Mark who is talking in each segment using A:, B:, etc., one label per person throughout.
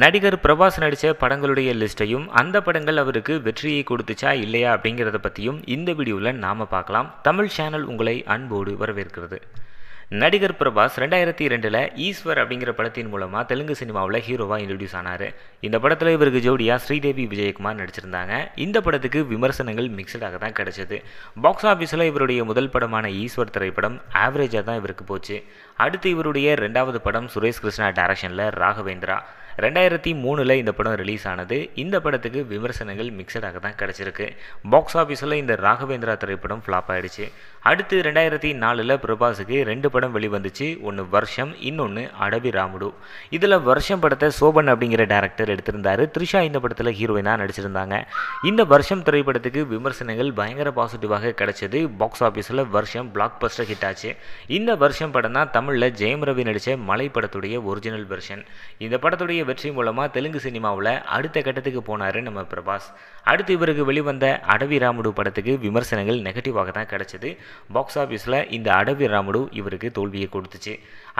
A: நடிகர் பிரபாஸ் நடித்த படங்களுடைய லிஸ்ட்டையும் அந்த படங்கள் அவருக்கு வெற்றியை கொடுத்துச்சா இல்லையா அப்படிங்கிறத பற்றியும் இந்த வீடியோவில் நாம் பார்க்கலாம் தமிழ் சேனல் உங்களை அன்போடு வரவேற்கிறது நடிகர் பிரபாஸ் ரெண்டாயிரத்தி ரெண்டில் ஈஸ்வர் அப்படிங்கிற படத்தின் மூலமாக தெலுங்கு சினிமாவில் ஹீரோவாக இன்ட்ரடியூஸ் ஆனார் இந்த படத்தில் இவருக்கு ஜோடியாக ஸ்ரீதேவி விஜயகுமார் நடிச்சிருந்தாங்க இந்த படத்துக்கு விமர்சனங்கள் மிக்சடாக தான் கிடச்சிது பாக்ஸ் ஆஃபீஸில் இவருடைய முதல் படமான ஈஸ்வர் திரைப்படம் ஆவரேஜாக தான் இவருக்கு போச்சு அடுத்து இவருடைய ரெண்டாவது படம் சுரேஷ் கிருஷ்ணா டேரக்ஷனில் ராகவேந்திரா ரெண்டாயிரத்தி மூணில் இந்த படம் ரிலீஸ் ஆனது இந்த படத்துக்கு விமர்சனங்கள் மிக்சடாக தான் கிடச்சிருக்கு பாக்ஸ் ஆஃபீஸில் இந்த ராகவேந்திரா திரைப்படம் ஃப்ளாப் ஆகிடுச்சு அடுத்து ரெண்டாயிரத்தி நாலில் பிரபாஸுக்கு ரெண்டு படம் வெளிவந்துச்சு ஒன்று வருஷம் இன்னொன்று அடவி ராமுடு இதில் வருஷம் படத்தை சோபன் அப்படிங்கிற டேரக்டர் எடுத்திருந்தார் த்ரிஷா இந்த படத்தில் ஹீரோயினாக நடிச்சிருந்தாங்க இந்த வருஷம் திரைப்படத்துக்கு விமர்சனங்கள் பயங்கர பாசிட்டிவாக கிடச்சது பாக்ஸ் ஆஃபீஸில் வருஷம் பிளாக் பஸ்டர் ஹிட் ஆச்சு இந்த வருஷம் படம் தான் தமிழில் ஜெயம் ரவி நடித்த மலை படத்துடைய ஒரிஜினல் வெர்ஷன் இந்த படத்துடைய மிகப்பெரிய வெற்றி மூலமாக தெலுங்கு சினிமாவில் அடுத்த கட்டத்துக்கு போனார் நம்ம பிரபாஸ் அடுத்து இவருக்கு வெளிவந்த அடவி ராமுடு படத்துக்கு விமர்சனங்கள் நெகட்டிவாக தான் கிடச்சிது பாக்ஸ் ஆஃபீஸில் இந்த அடவி ராமுடு இவருக்கு தோல்வியை கொடுத்துச்சு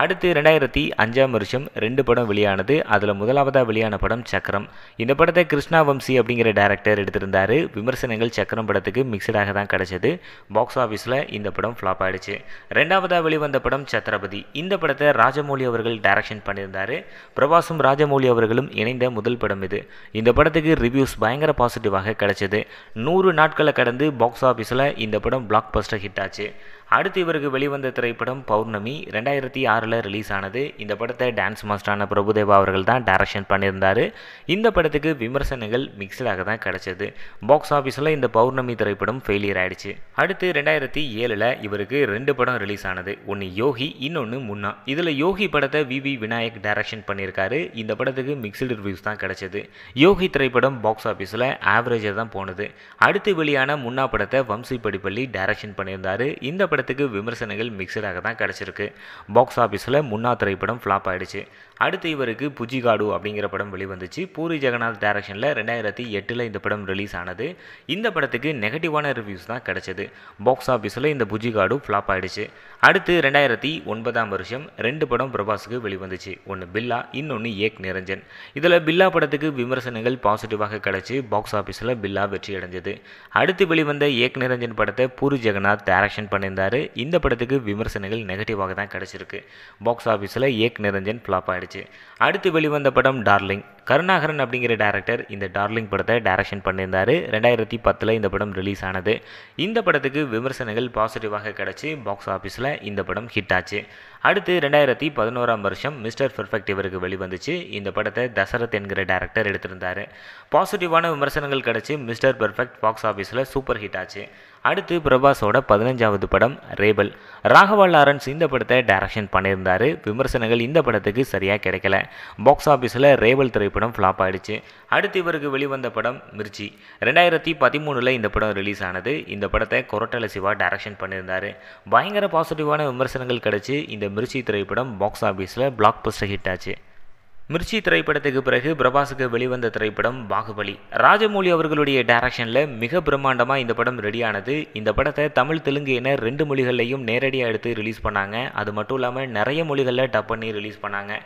A: அடுத்து ரெண்டாயிரத்தி அஞ்சாம் வருஷம் ரெண்டு படம் வெளியானது அதில் முதலாவதாக வெளியான படம் சக்கரம் இந்த படத்தை கிருஷ்ணா வம்சி அப்படிங்கிற டேரக்டர் எடுத்திருந்தார் விமர்சனங்கள் சக்கரம் படத்துக்கு மிக்சடாக தான் கிடச்சிது பாக்ஸ் ஆஃபீஸில் இந்த படம் ஃப்ளாப் ஆகிடுச்சு ரெண்டாவதாக வெளிவந்த படம் சத்ரபதி இந்த படத்தை ராஜமௌலி அவர்கள் டைரக்ஷன் பண்ணியிருந்தார் பிரபாசும் ராஜமௌலி வீரமௌலி அவர்களும் இணைந்த முதல் படம் இது இந்த படத்துக்கு ரிவ்யூஸ் பயங்கர பாசிட்டிவாக கிடைச்சது நூறு நாட்களை கடந்து பாக்ஸ் ஆஃபீஸில் இந்த படம் பிளாக் பஸ்டர் ஹிட் ஆச்சு அடுத்து இவருக்கு வெளிவந்த திரைப்படம் பௌர்ணமி ரெண்டாயிரத்தி ஆறில் ரிலீஸ் ஆனது இந்த படத்தை டான்ஸ் மாஸ்டரான பிரபுதேவா அவர்கள் தான் டைரக்ஷன் பண்ணியிருந்தார் இந்த படத்துக்கு விமர்சனங்கள் மிக்சடாக தான் கிடச்சிது பாக்ஸ் ஆஃபீஸில் இந்த பௌர்ணமி திரைப்படம் ஃபெயிலியர் ஆயிடுச்சு அடுத்து ரெண்டாயிரத்தி ஏழில் இவருக்கு ரெண்டு படம் ரிலீஸ் ஆனது ஒன்று யோகி இன்னொன்று முன்னா இதில் யோகி படத்தை வி வி விநாயக் டைரக்ஷன் பண்ணியிருக்காரு இந்த படத்துக்கு மிக்சடு ரிவ்யூஸ் தான் கிடச்சிது யோகி திரைப்படம் பாக்ஸ் ஆஃபீஸில் ஆவரேஜாக தான் போனது அடுத்து வெளியான முன்னா படத்தை வம்சி படிப்பள்ளி டைரக்ஷன் பண்ணியிருந்தார் இந்த படம் படத்துக்கு விமர்சனங்கள் மிக்சடாக தான் கிடச்சிருக்கு பாக்ஸ் ஆஃபீஸில் முன்னா திரைப்படம் ஃப்ளாப் ஆகிடுச்சு அடுத்து இவருக்கு புஜிகாடு அப்படிங்கிற படம் வெளிவந்துச்சு பூரி ஜெகநாத் டேரக்ஷனில் ரெண்டாயிரத்தி எட்டில் இந்த படம் ரிலீஸ் ஆனது இந்த படத்துக்கு நெகட்டிவான ரிவ்யூஸ் தான் கிடச்சிது பாக்ஸ் ஆஃபீஸில் இந்த புஜிகாடு ஃப்ளாப் ஆகிடுச்சு அடுத்து ரெண்டாயிரத்தி ஒன்பதாம் வருஷம் ரெண்டு படம் பிரபாஸுக்கு வெளிவந்துச்சு ஒன்று பில்லா இன்னொன்று ஏக் நிரஞ்சன் இதில் பில்லா படத்துக்கு விமர்சனங்கள் பாசிட்டிவாக கிடச்சி பாக்ஸ் ஆஃபீஸில் பில்லா வெற்றி அடைஞ்சது அடுத்து வெளிவந்த ஏக் நிரஞ்சன் படத்தை பூரி ஜெகநாத் டேரக்ஷன் பண்ணியிருந்தார் இந்த படத்துக்கு விமர்சனங்கள் நெகட்டிவாக தான் கிடச்சிருக்கு பாக்ஸ் ஆஃபீஸில் ஏக் நிரஞ்சன் ஃப்ளாப் ஆகிடுச்சு அடுத்து வெளிவந்த படம் டார்லிங் கருணாகரன் அப்படிங்கிற டேரக்டர் இந்த டார்லிங் படத்தை டேரக்ஷன் பண்ணியிருந்தார் ரெண்டாயிரத்தி பத்தில் இந்த படம் ரிலீஸ் ஆனது இந்த படத்துக்கு விமர்சனங்கள் பாசிட்டிவாக கிடச்சி பாக்ஸ் ஆஃபீஸில் இந்த படம் ஹிட் ஆச்சு அடுத்து ரெண்டாயிரத்தி பதினோராம் வருஷம் மிஸ்டர் பெர்ஃபெக்ட் இவருக்கு வெளிவந்துச்சு இந்த படத்தை தசரத் என்கிற டேரக்டர் எடுத்திருந்தார் பாசிட்டிவான விமர்சனங்கள் கிடச்சி மிஸ்டர் பெர்ஃபெக்ட் பாக்ஸ் ஆஃபீஸில் சூப்பர் ஹிட் ஆச்சு அடுத்து பிரபாஸோட பதினஞ்சாவது படம் ரேபல் ராகவா லாரன்ஸ் இந்த படத்தை டைரக்ஷன் பண்ணியிருந்தார் விமர்சனங்கள் இந்த படத்துக்கு சரியாக கிடைக்கல பாக்ஸ் ஆஃபீஸில் ரேபல் திரைப்படம் ஃப்ளாப் ஆகிடுச்சு அடுத்து இவருக்கு வெளிவந்த படம் மிர்ச்சி ரெண்டாயிரத்தி பதிமூணில் இந்த படம் ரிலீஸ் ஆனது இந்த படத்தை கொரட்டல சிவா டைரக்ஷன் பண்ணியிருந்தார் பயங்கர பாசிட்டிவான விமர்சனங்கள் கிடச்சி இந்த மிர்ச்சி திரைப்படம் பாக்ஸ் ஆஃபீஸில் பிளாக் பஸ்டர் ஹிட் ஆச்சு மிர்ச்சி திரைப்படத்துக்கு பிறகு பிரபாஸுக்கு வெளிவந்த திரைப்படம் பாகுபலி ராஜமௌழி அவர்களுடைய டைரக்ஷனில் மிக பிரம்மாண்டமாக இந்த படம் ரெடியானது இந்த படத்தை தமிழ் தெலுங்கு என ரெண்டு மொழிகள்லையும் நேரடியாக எடுத்து ரிலீஸ் பண்ணாங்க அது மட்டும் இல்லாமல் நிறைய மொழிகளில் டப் பண்ணி ரிலீஸ் பண்ணாங்க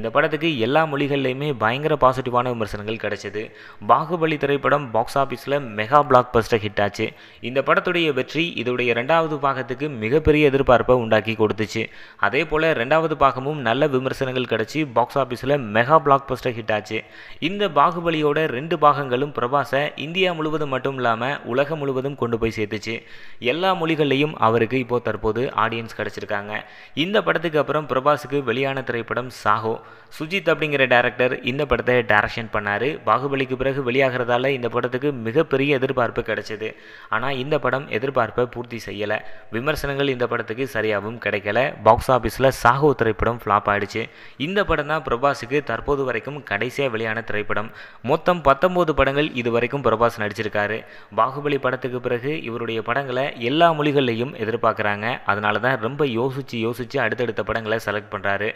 A: இந்த படத்துக்கு எல்லா மொழிகள்லையுமே பயங்கர பாசிட்டிவான விமர்சனங்கள் கிடைச்சது பாகுபலி திரைப்படம் பாக்ஸ் ஆஃபீஸில் மெகா பிளாக் பஸ்டர் ஹிட் ஆச்சு இந்த படத்துடைய வெற்றி இதோடைய ரெண்டாவது பாகத்துக்கு மிகப்பெரிய எதிர்பார்ப்பை உண்டாக்கி கொடுத்துச்சு அதே போல் ரெண்டாவது பாகமும் நல்ல விமர்சனங்கள் கிடச்சி பாக்ஸ் ஆஃபீஸில் மெகா பிளாக் பஸ்டர் ஹிட் ஆச்சு இந்த பாகுபலியோட ரெண்டு பாகங்களும் பிரபாஸை இந்தியா முழுவதும் மட்டும் இல்லாமல் உலகம் முழுவதும் கொண்டு போய் சேர்த்துச்சு எல்லா மொழிகள்லையும் அவருக்கு இப்போது தற்போது ஆடியன்ஸ் கிடச்சிருக்காங்க இந்த படத்துக்கு அப்புறம் பிரபாஸுக்கு வெளியான திரைப்படம் சாகோ சுஜித் அப்படிங்கிற டேரக்டர் இந்த படத்தை டேரக்ஷன் பண்ணார் பாகுபலிக்கு பிறகு வெளியாகிறதால இந்த படத்துக்கு மிகப்பெரிய எதிர்பார்ப்பு கிடைச்சது ஆனால் இந்த படம் எதிர்பார்ப்பை பூர்த்தி செய்யலை விமர்சனங்கள் இந்த படத்துக்கு சரியாகவும் கிடைக்கல பாக்ஸ் ஆஃபீஸில் சாகோ திரைப்படம் ஃப்ளாப் ஆகிடுச்சு இந்த படம் தான் பிரபாஸுக்கு தற்போது வரைக்கும் கடைசியாக வெளியான திரைப்படம் மொத்தம் பத்தொம்போது படங்கள் இதுவரைக்கும் பிரபாஸ் நடிச்சிருக்காரு பாகுபலி படத்துக்கு பிறகு இவருடைய படங்களை எல்லா மொழிகள்லையும் எதிர்பார்க்குறாங்க அதனால தான் ரொம்ப யோசித்து யோசித்து அடுத்தடுத்த படங்களை செலக்ட் பண்ணுறாரு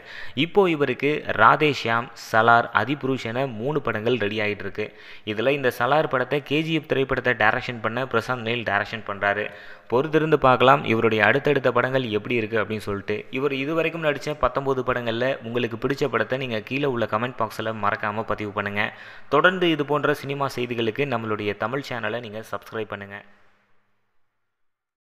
A: இப்போது இவருக்கு ராதேஷ்யாம் சலார் அதிபுருஷ் என மூணு படங்கள் ரெடி ஆகிட்டு இருக்கு இதில் இந்த சலார் படத்தை கேஜிஎஃப் திரைப்படத்தை டேரக்ஷன் பண்ண பிரசாந்த் நில் டேரக்ஷன் பண்ணுறாரு பொறுத்திருந்து பார்க்கலாம் இவருடைய அடுத்தடுத்த படங்கள் எப்படி இருக்குது அப்படின்னு சொல்லிட்டு இவர் இதுவரைக்கும் நடித்த பத்தொம்போது படங்களில் உங்களுக்கு பிடிச்ச படத்தை நீங்கள் கீழே உள்ள கமெண்ட் பாக்ஸில் மறக்காமல் பதிவு பண்ணுங்கள் தொடர்ந்து இது போன்ற சினிமா செய்திகளுக்கு நம்மளுடைய தமிழ் சேனலை நீங்கள் சப்ஸ்கிரைப் பண்ணுங்கள்